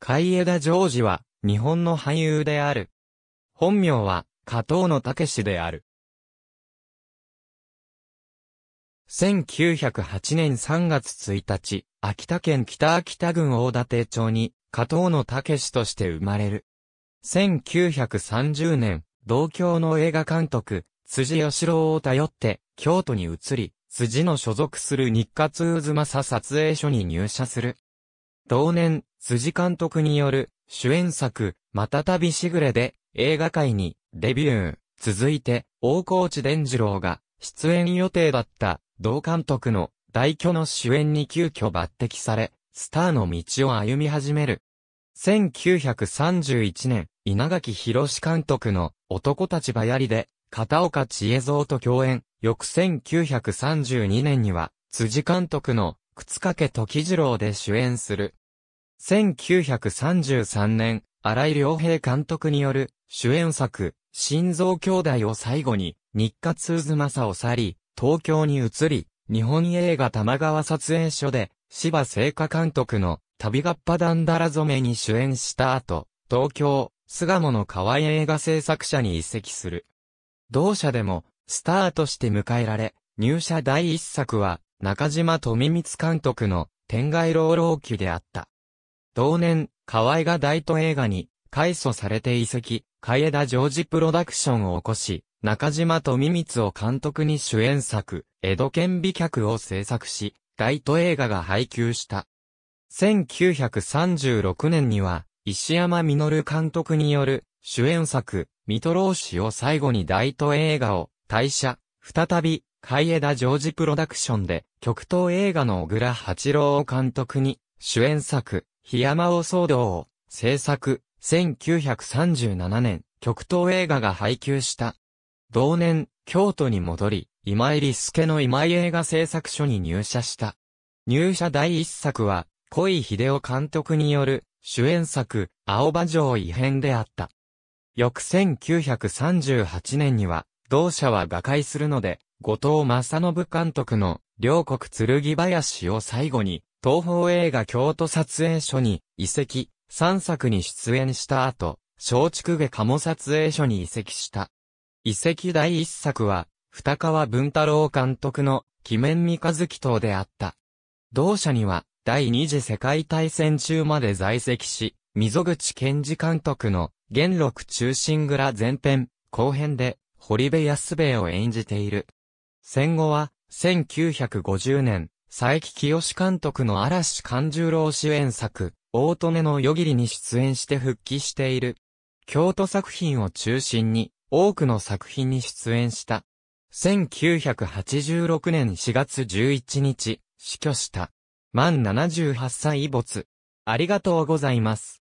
海江田ジョージは、日本の俳優である。本名は、加藤の武史である。1908年3月1日、秋田県北秋田郡大館町に、加藤の武史として生まれる。1930年、同郷の映画監督、辻義郎を頼って、京都に移り、辻の所属する日活渦政撮影所に入社する。同年、辻監督による主演作、またたびしぐれで映画界にデビュー。続いて、大河内伝次郎が出演予定だった同監督の大巨の主演に急遽抜擢され、スターの道を歩み始める。1931年、稲垣博監督の男たちばやりで、片岡千恵蔵と共演。翌1932年には、辻監督の、靴掛時次郎で主演する。1933年、荒井良平監督による主演作、心臓兄弟を最後に、日活渦政を去り、東京に移り、日本映画玉川撮影所で、芝聖火監督の旅がっぱだんだら染めに主演した後、東京、巣鴨の河合映画制作者に移籍する。同社でも、スターとして迎えられ、入社第一作は、中島富光監督の、天外老老記であった。同年、河合が大都映画に、改組されて移籍、海枝ジョージプロダクションを起こし、中島富光を監督に主演作、江戸県美脚を制作し、大都映画が配給した。1936年には、石山実監督による、主演作、ミトロー氏を最後に大都映画を、退社、再び、海枝ジョージプロダクションで、極東映画の小倉八郎を監督に、主演作、檜山王騒動を、制作、1937年、極東映画が配給した。同年、京都に戻り、今井利助の今井映画制作所に入社した。入社第一作は、小井秀夫監督による、主演作、青葉城異変であった。翌1938年には、同社は瓦解するので、後藤正信監督の、両国剣林を最後に、東宝映画京都撮影所に移籍、3作に出演した後、松竹下鴨撮影所に移籍した。移籍第1作は、二川文太郎監督の、鬼面三日月等であった。同社には、第二次世界大戦中まで在籍し、溝口健二監督の、元禄中心蔵前編、後編で、堀部康兵衛を演じている。戦後は、1950年、佐伯清監督の嵐勘十郎主演作、大利根の夜霧に出演して復帰している。京都作品を中心に、多くの作品に出演した。1986年4月11日、死去した。満78歳没。ありがとうございます。